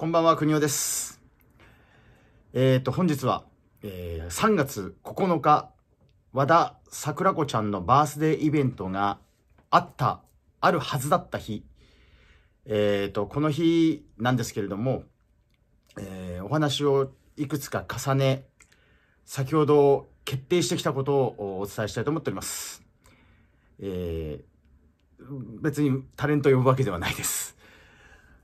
こんばんは、国尾です。えっ、ー、と、本日は、えー、3月9日、和田桜子ちゃんのバースデーイベントがあった、あるはずだった日。えっ、ー、と、この日なんですけれども、えお話をいくつか重ね、先ほど決定してきたことをお伝えしたいと思っております。え別にタレントを呼ぶわけではないです。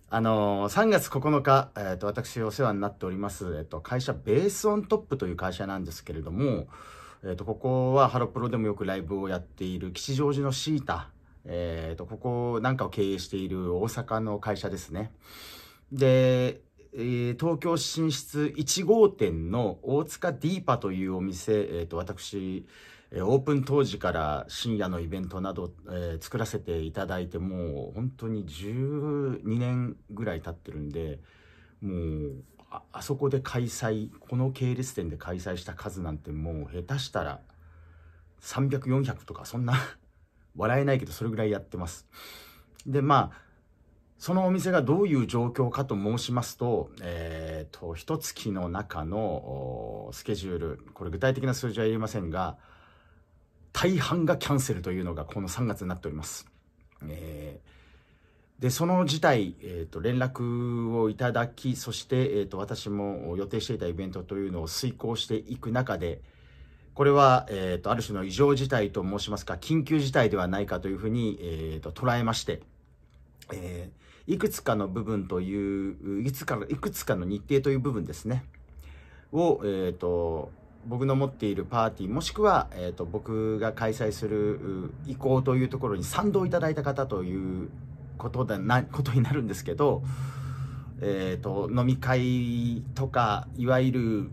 あのー、3月9日、えーと、私お世話になっております、えーと、会社ベースオントップという会社なんですけれども、えーと、ここはハロプロでもよくライブをやっている吉祥寺のシータ、えーとここなんかを経営している大阪の会社ですね。で、えー、東京進出1号店の大塚ディーパというお店、えー、と私、オープン当時から深夜のイベントなど、えー、作らせていただいてもう本当に12年ぐらい経ってるんでもうあそこで開催この系列店で開催した数なんてもう下手したら300400とかそんな 笑えないけどそれぐらいやってます。でまあそのお店がどういう状況かと申しますと、えっ、ー、と、一月の中のスケジュール、これ具体的な数字は言えませんが、大半がキャンセルというのがこの3月になっております。えー、で、その事態、えーと、連絡をいただき、そして、えーと、私も予定していたイベントというのを遂行していく中で、これは、えーと、ある種の異常事態と申しますか、緊急事態ではないかというふうに、えー、と捉えまして、えー、いくつかの部分という、いつかの、いくつかの日程という部分ですね、を、えっ、ー、と、僕の持っているパーティーもしくは、えーと、僕が開催する意向というところに賛同いただいた方ということだなことになるんですけど、えーと、と飲み会とかいわゆる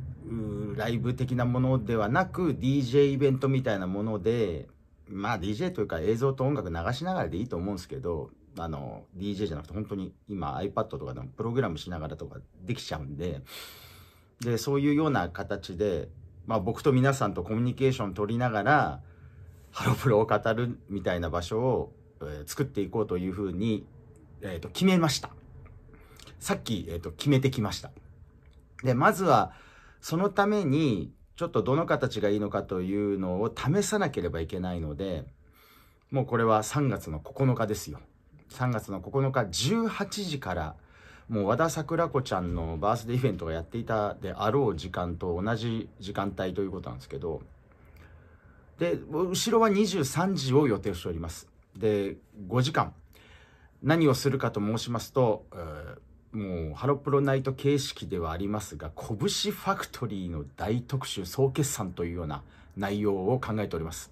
ライブ的なものではなく DJ イベントみたいなものでまあ DJ というか映像と音楽流しながらでいいと思うんですけどあの DJ じゃなくて本当に今 iPad とかでもプログラムしながらとかできちゃうんででそういうような形でまあ、僕と皆さんとコミュニケーション取りながらハロプロを語るみたいな場所を、えー、作っていこうというふうに、えーと、決めましたさっき、えーと、と決めてきましたでまずはそのためにちょっとどの形がいいのかというのを試さなければいけないのでもうこれは3月の9日ですよ3月の9日18時からもう和田桜子ちゃんのバースデーイベントがやっていたであろう時間と同じ時間帯ということなんですけどで後ろは23時を予定しておりますで5時間何をするかと申しますと、えー、もうハロプロナイト形式ではありますが拳ファクトリーの大特集総決算というような内容を考えております、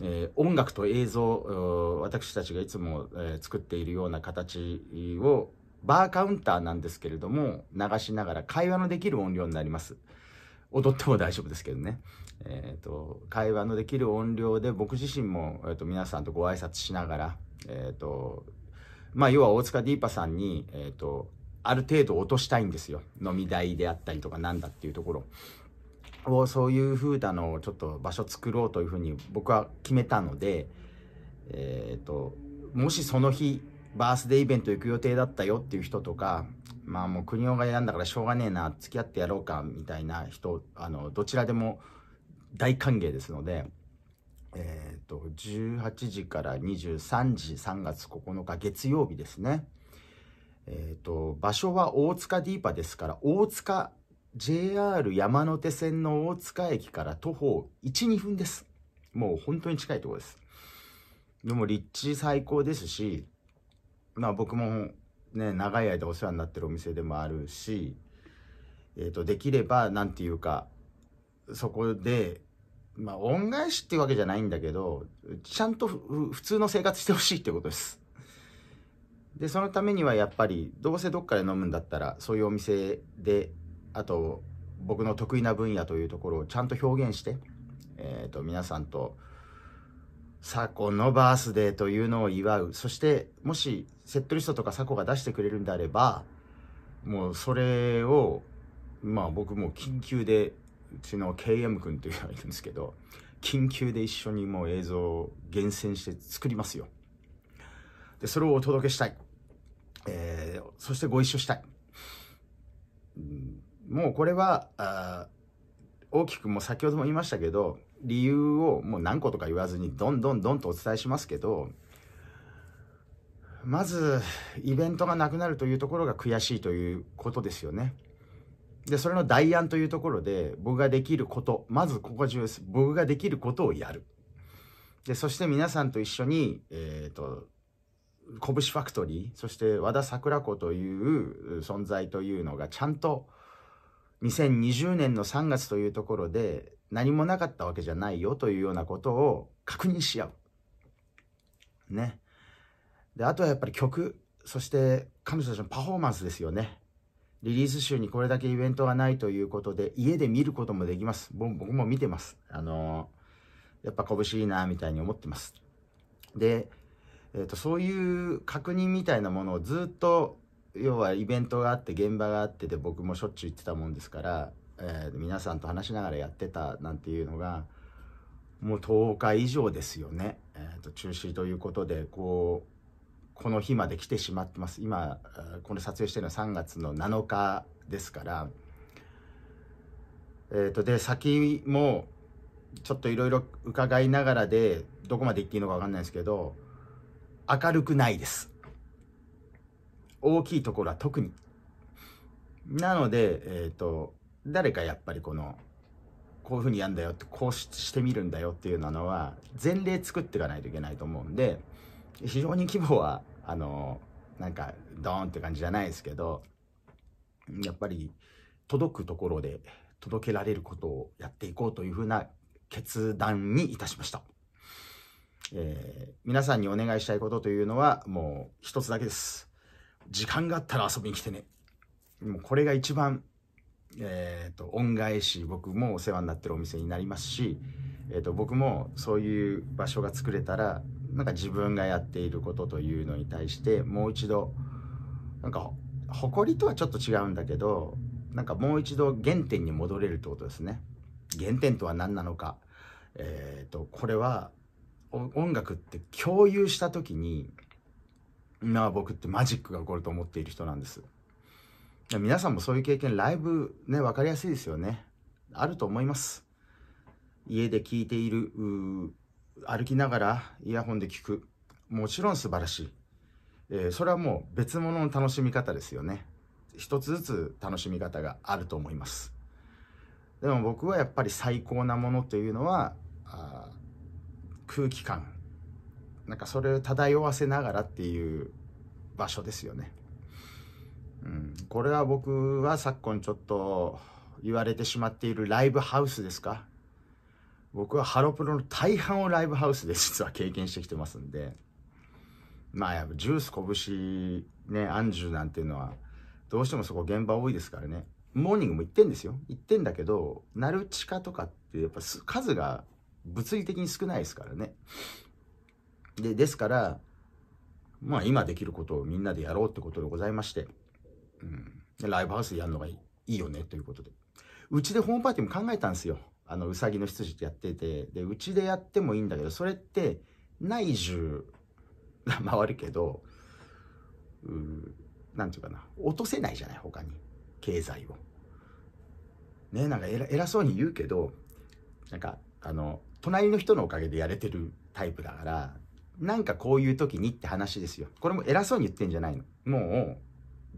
えー、音楽と映像私たちがいつも、えー、作っているような形をバーカウンターなんですけれども、流しながら会話のできる音量になります。踊っても大丈夫ですけどね。えっ、ー、と、会話のできる音量で僕自身も、えーと、皆さんとご挨拶しながら、えっ、ー、と、まあ、要は大塚ディーパさんに、えっ、ー、と、ある程度落としたいんですよ。飲み代であったりとかなんだっていうところを、そういう風なのをちょっと場所作ろうというふうに僕は決めたので、えっ、と、もしその日バースデーイベント行く予定だったよっていう人とか、まあもう国をが選んだからしょうがねえな、付き合ってやろうか、みたいな人、あの、どちらでも大歓迎ですので、えっ、ー、と、18時から23時、3月9日月曜日ですね。えっ、ー、と、場所は大塚ディーパですから、大塚 JR 山手線の大塚駅から徒歩1、2分です。もう本当に近いところです。でも立地最高ですし、まあ僕もね、長い間お世話になってるお店でもあるし、えっ、ー、と、できれば、何て言うか、そこで、まあ、恩返しっていうわけじゃないんだけど、ちゃんと普通の生活してほしいってことです。で、そのためにはやっぱり、どうせどっかで飲むんだったら、そういうお店で、あと、僕の得意な分野というところをちゃんと表現して、えっ、ー、と、皆さんと、サコのバースデーというのを祝う。そして、もし、セットリストとかサコが出してくれるんであれば、もうそれを、まあ僕も緊急で、うちの KM 君というのがいるんですけど、緊急で一緒にもう映像を厳選して作りますよ。で、それをお届けしたい。えー、そしてご一緒したい。もうこれは、あ大きくも先ほども言いましたけど、理由をもう何個とか言わずにどんどんどんとお伝えしますけどまずイベントがなくなるというところが悔しいということですよね。でそれの代案というところで僕ができることまずここが重要です僕ができることをやるでそして皆さんと一緒に、えーと、と拳ファクトリーそして和田桜子という存在というのがちゃんと2020年の3月というところで何もなかったわけじゃないよというようなことを確認し合う。ね。で、あとはやっぱり曲、そして彼女たちのパフォーマンスですよね。リリース週にこれだけイベントがないということで、家で見ることもできます。僕も見てます。あのー、やっぱ拳いいな、みたいに思ってます。で、えーとそういう確認みたいなものをずっと要はイベントがあって現場があってで僕もしょっちゅう行ってたもんですからえー、皆さんと話しながらやってたなんていうのがもう10日以上ですよね、えーと、中止ということでこうこの日まで来てしまってます今この撮影してるのは3月の7日ですから、えーと、で先もちょっといろいろ伺いながらでどこまで行っていいのか分かんないですけど明るくないです大きいところは特になのでえっ、ー、と誰かやっぱりこのこういうふうにやんだよってこうしてみるんだよっていうのは前例作っていかないといけないと思うんで非常に規模はあのなんかドーンって感じじゃないですけどやっぱり届くところで届けられることをやっていこうというふうな決断にいたしました、えー、皆さんにお願いしたいことというのはもう一つだけです時間があったら遊びに来てねもうこれが一番えっ、ー、と、恩返し、僕もお世話になってるお店になりますし、えっ、ー、と、僕もそういう場所が作れたら、なんか自分がやっていることというのに対して、もう一度、なんか、誇りとはちょっと違うんだけど、なんかもう一度原点に戻れるってことですね。原点とは何なのか。えっ、ー、と、これは、音楽って共有した時に、まあ僕ってマジックが起こると思っている人なんです。皆さんもそういう経験、ライブね、分かりやすいですよね。あると思います。家で聴いている、歩きながらイヤホンで聴く。もちろん素晴らしい。えー、それはもう別物の楽しみ方ですよね。一つずつ楽しみ方があると思います。でも僕はやっぱり最高なものというのは、あ空気感。なんかそれを漂わせながらっていう場所ですよね。うん、これは僕は昨今ちょっと言われてしまっているライブハウスですか僕はハロプロの大半をライブハウスで実は経験してきてますんでまあやっぱジュース拳ねアンジュなんていうのはどうしてもそこ現場多いですからねモーニングも行ってんですよ行ってんだけどナルチカとかってやっぱ数が物理的に少ないですからねでですからまあ今できることをみんなでやろうってことでございましてうん、ライブハウスでやるのがいいよねということでうちでホームパーティーも考えたんですよあのうさぎの羊ってやっててでうちでやってもいいんだけどそれって内需が回るけどう何て言うかな落とせないじゃない他に経済を。ねなんか偉そうに言うけどなんかあの隣の人のおかげでやれてるタイプだからなんかこういう時にって話ですよこれも偉そうに言ってんじゃないのもう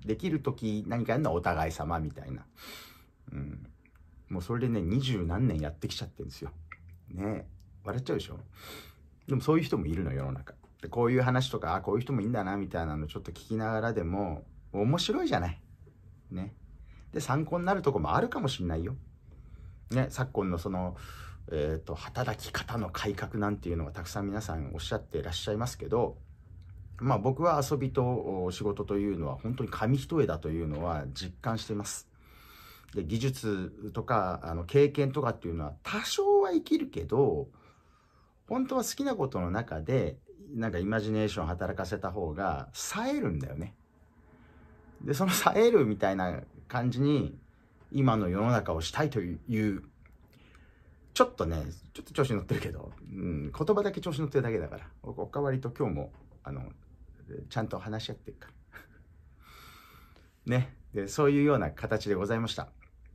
できる時何かやるのはお互い様みたいな。うん。もうそれでね、二十何年やってきちゃってるんですよ。ね笑っちゃうでしょでもそういう人もいるの、世の中。でこういう話とか、あ、こういう人もいいんだな、みたいなのちょっと聞きながらでも、面白いじゃない。ね。で、参考になるとこもあるかもしんないよ。ね、昨今のその、えっ、ー、と、働き方の改革なんていうのがたくさん皆さんおっしゃっていらっしゃいますけど、まあ僕は遊びと仕事というのは本当に紙一重だというのは実感しています。で、技術とか、あの、経験とかっていうのは多少は生きるけど、本当は好きなことの中で、なんかイマジネーション働かせた方が冴えるんだよね。で、その冴えるみたいな感じに、今の世の中をしたいというちょっとね、ちょっと調子に乗ってるけど、うん、言葉だけ調子に乗ってるだけだから、僕、おかわりと今日も、あの、ちゃんと話し合っていくかねでそういうような形でございました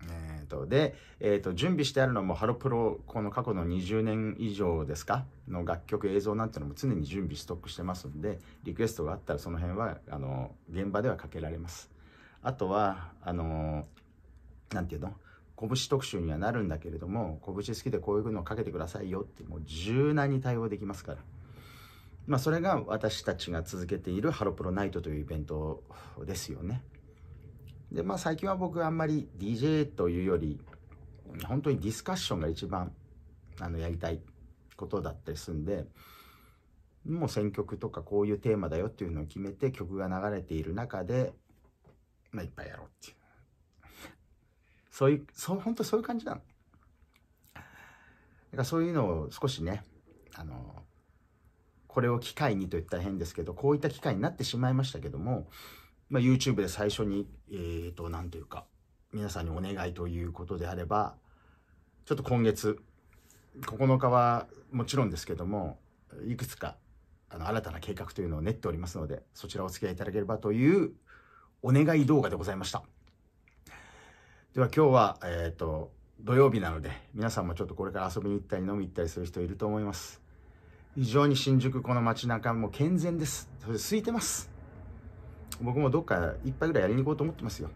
えーと、で、えーと、と準備してあるのもハロプロこの過去の20年以上ですかの楽曲映像なんてのも常に準備ストックしてますんでリクエストがあったらその辺はあの現場ではかけられますあとはあの何て言うの拳特集にはなるんだけれども拳好きでこういうのをかけてくださいよってもう柔軟に対応できますから。まあ、それが私たちが続けているハロプロナイトというイベントですよね。で、まあ、最近は僕あんまり DJ というより、本当にディスカッションが一番あのやりたいことだったりするんで、もう選曲とかこういうテーマだよっていうのを決めて曲が流れている中で、まあ、いっぱいやろうっていう。そういう、そう、本当そういう感じなの。だからそういうのを少しね、あの、これを機会にと言ったら変ですけど、こういった機会になってしまいましたけども、まあ、YouTube で最初に、えーと、なんというか、皆さんにお願いということであれば、ちょっと今月、9日はもちろんですけども、いくつか、あの、新たな計画というのを練っておりますので、そちらお付き合いいただければというお願い動画でございました。では今日は、えっ、ー、と、土曜日なので、皆さんもちょっとこれから遊びに行ったり飲み行ったりする人いると思います。非常に新宿この街中も健全です。それ空いてます。僕もどっか一杯ぐらいやりに行こうと思ってますよ。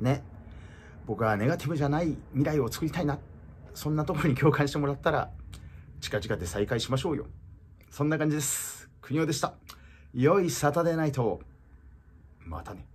ね。僕はネガティブじゃない未来を作りたいな。そんなところに共感してもらったら、近々で再会しましょうよ。そんな感じです。国尾でした。良いサタデーナイト。またね。